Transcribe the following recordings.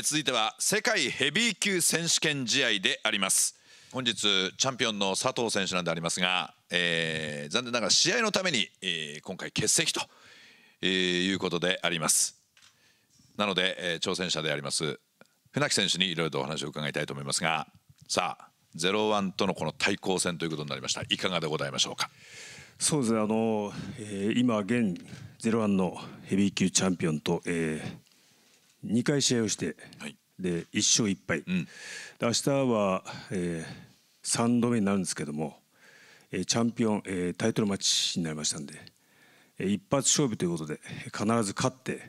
続いては世界ヘビー級選手権試合であります本日チャンピオンの佐藤選手なんでありますが、えー、残念ながら試合のために、えー、今回欠席と、えー、いうことでありますなので、えー、挑戦者であります船木選手にいろいろとお話を伺いたいと思いますがさあ0-1とのこの対抗戦ということになりましたいかがでございましょうかそうですねあの、えー、今現0-1のヘビー級チャンピオンと、えー、2回試合をして、はい、で1勝1敗、うん、で明日は、えー、3度目になるんですけども、えー、チャンピオン、えー、タイトルマッチになりましたんで、えー、一発勝負ということで必ず勝って、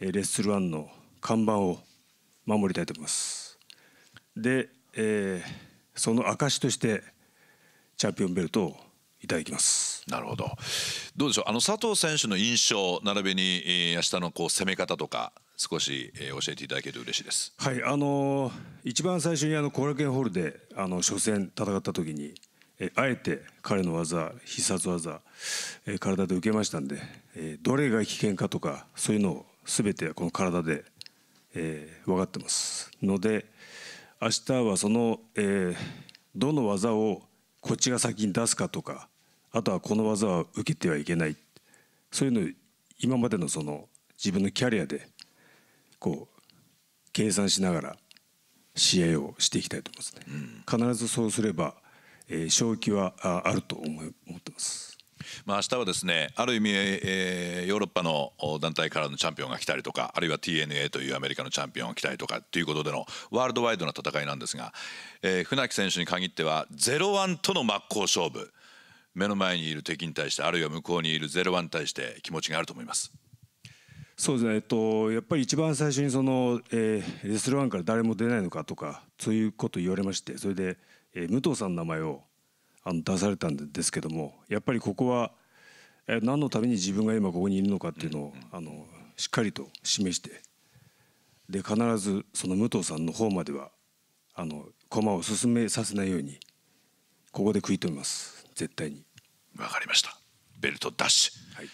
えー、レッスルワンの看板を守りたいと思います。で、えー、その証としてチャンピオンベルトをいただきます。なるほど。どうでしょう。あの佐藤選手の印象並びに、えー、明日のこう攻め方とか少し、えー、教えていただけると嬉しいです。はい、あのー、一番最初にあの後楽園ホールであの初戦戦った時に、えー、あえて彼の技、必殺技、えー、体で受けましたんで、えー、どれが危険かとかそういうのをすべてこの体で、えー、分かってますので、明日はその、えー、どの技をこっちが先に出すかとか、あとはこの技は受けてはいけない、そういうの今までのその自分のキャリアでこう計算しながら試合をしていきたいと思いますね、うん、必ずそうすれば、えー、正気はあると思思ってますまあ明日はですねある意味、えー、ヨーロッパの団体からのチャンピオンが来たりとかあるいは TNA というアメリカのチャンピオンが来たりとかということでのワールドワイドな戦いなんですが、えー、船木選手に限っては0-1との真っ向勝負目の前にいる敵に対してあるいは向こうにいる0-1に対して気持ちがあると思います。そうですね、えっと、やっぱり一番最初にその、えー、レスルワンから誰も出ないのかとかそういうこと言われましてそれで、えー、武藤さんの名前をあの出されたんですけどもやっぱりここは、えー、何のために自分が今ここにいるのかっていうのを、あのしっかりと示してで必ずその武藤さんの方まではあの駒を進めさせないようにここで食い止めます絶対に。わかりましたベルトダッシュ、はい